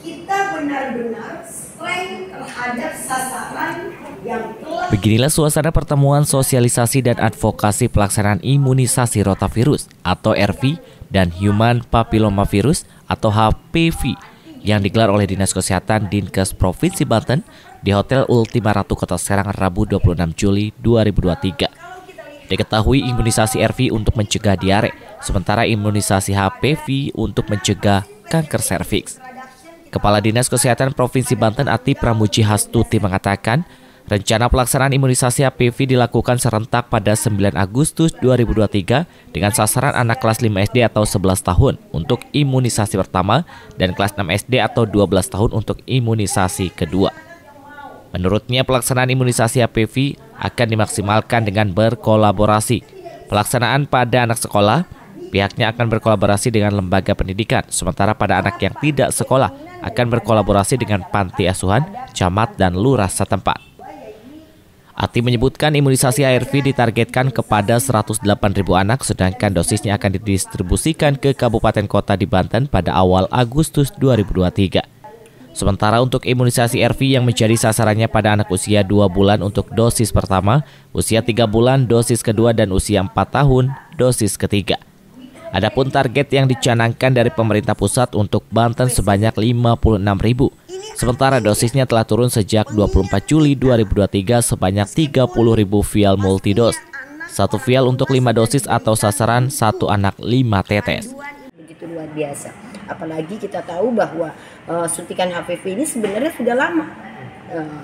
kita benar-benar strength terhadap sasaran yang telah... Beginilah suasana pertemuan sosialisasi dan advokasi pelaksanaan imunisasi rotavirus atau RV dan human papillomavirus atau HPV yang digelar oleh Dinas Kesehatan Dinkes Provinsi Banten di Hotel Ultima Ratu Kota Serang Rabu 26 Juli 2023. Diketahui imunisasi RV untuk mencegah diare, sementara imunisasi HPV untuk mencegah kanker serviks. Kepala Dinas Kesehatan Provinsi Banten Ati Pramuci Hastuti mengatakan, rencana pelaksanaan imunisasi HPV dilakukan serentak pada 9 Agustus 2023 dengan sasaran anak kelas 5 SD atau 11 tahun untuk imunisasi pertama dan kelas 6 SD atau 12 tahun untuk imunisasi kedua. Menurutnya pelaksanaan imunisasi HPV akan dimaksimalkan dengan berkolaborasi. Pelaksanaan pada anak sekolah, pihaknya akan berkolaborasi dengan lembaga pendidikan, sementara pada anak yang tidak sekolah, akan berkolaborasi dengan panti asuhan, camat, dan lurah setempat. Ati menyebutkan imunisasi ARV ditargetkan kepada 108.000 anak sedangkan dosisnya akan didistribusikan ke kabupaten kota di Banten pada awal Agustus 2023. Sementara untuk imunisasi RV yang menjadi sasarannya pada anak usia 2 bulan untuk dosis pertama, usia 3 bulan dosis kedua dan usia 4 tahun dosis ketiga. Adapun target yang dicanangkan dari pemerintah pusat untuk Banten sebanyak 56 ribu. Sementara dosisnya telah turun sejak 24 Juli 2023 sebanyak 30 ribu vial multidos. Satu vial untuk 5 dosis atau sasaran satu anak 5 tetes. Begitu luar biasa. Apalagi kita tahu bahwa uh, suntikan HPV ini sebenarnya sudah lama. Uh,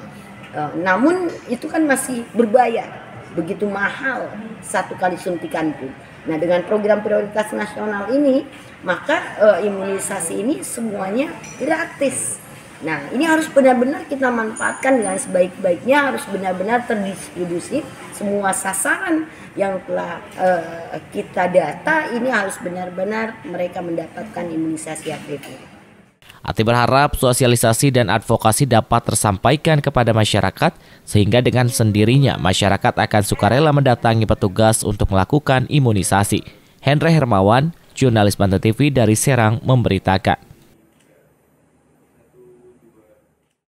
uh, namun itu kan masih berbayar begitu mahal satu kali suntikan pun. Nah, dengan program prioritas nasional ini, maka e, imunisasi ini semuanya gratis. Nah, ini harus benar-benar kita manfaatkan dengan sebaik-baiknya, harus benar-benar terdistribusi semua sasaran yang telah e, kita data ini harus benar-benar mereka mendapatkan imunisasi aktif. Ati berharap sosialisasi dan advokasi dapat tersampaikan kepada masyarakat sehingga dengan sendirinya masyarakat akan sukarela mendatangi petugas untuk melakukan imunisasi. Hendra Hermawan, jurnalis Banten TV dari Serang memberitakan.